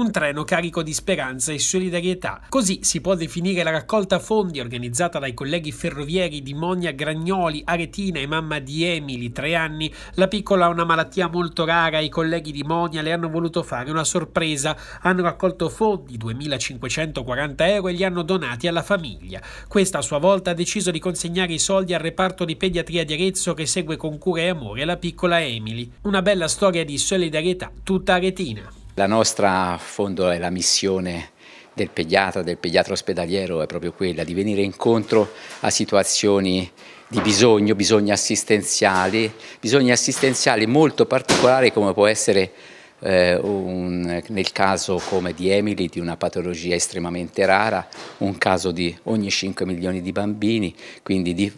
un treno carico di speranza e solidarietà. Così si può definire la raccolta fondi organizzata dai colleghi ferrovieri di Monia Gragnoli, Aretina e mamma di Emily, tre anni. La piccola ha una malattia molto rara e i colleghi di Monia le hanno voluto fare una sorpresa. Hanno raccolto fondi, 2.540 euro, e li hanno donati alla famiglia. Questa a sua volta ha deciso di consegnare i soldi al reparto di pediatria di Arezzo che segue con cura e amore la piccola Emily. Una bella storia di solidarietà tutta aretina. La nostra fondo è la missione del pediatra, del pediatra ospedaliero è proprio quella di venire incontro a situazioni di bisogno, bisogni assistenziali, bisogni assistenziali molto particolari come può essere eh, un, nel caso come di Emily di una patologia estremamente rara, un caso di ogni 5 milioni di bambini, quindi di,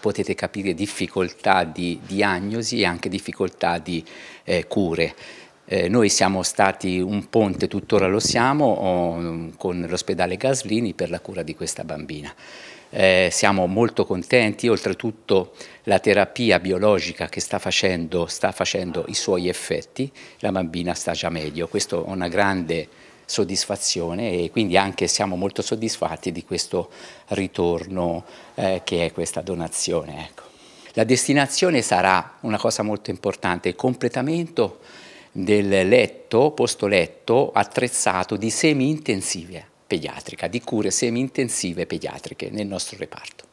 potete capire difficoltà di diagnosi e anche difficoltà di eh, cure. Eh, noi siamo stati un ponte, tuttora lo siamo, mm, con l'ospedale Gaslini per la cura di questa bambina. Eh, siamo molto contenti, oltretutto la terapia biologica che sta facendo, sta facendo i suoi effetti, la bambina sta già meglio, questo è una grande soddisfazione e quindi anche siamo molto soddisfatti di questo ritorno eh, che è questa donazione. Ecco. La destinazione sarà una cosa molto importante, il completamento del letto, posto letto attrezzato di semi intensive pediatrica, di cure semi intensive pediatriche nel nostro reparto.